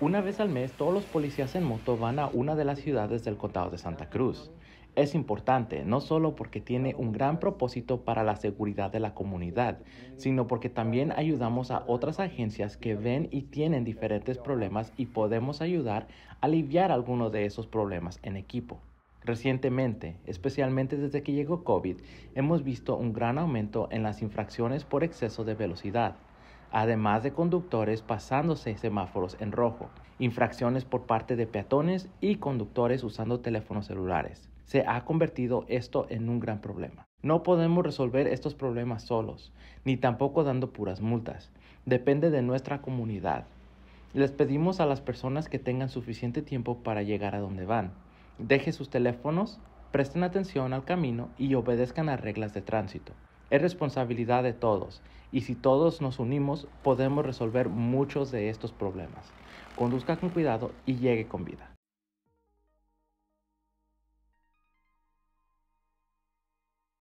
Una vez al mes, todos los policías en moto van a una de las ciudades del condado de Santa Cruz. Es importante no solo porque tiene un gran propósito para la seguridad de la comunidad, sino porque también ayudamos a otras agencias que ven y tienen diferentes problemas y podemos ayudar a aliviar algunos de esos problemas en equipo. Recientemente, especialmente desde que llegó COVID, hemos visto un gran aumento en las infracciones por exceso de velocidad además de conductores pasándose semáforos en rojo, infracciones por parte de peatones y conductores usando teléfonos celulares. Se ha convertido esto en un gran problema. No podemos resolver estos problemas solos, ni tampoco dando puras multas. Depende de nuestra comunidad. Les pedimos a las personas que tengan suficiente tiempo para llegar a donde van. Dejen sus teléfonos, presten atención al camino y obedezcan a reglas de tránsito. Es responsabilidad de todos y si todos nos unimos podemos resolver muchos de estos problemas. Conduzca con cuidado y llegue con vida.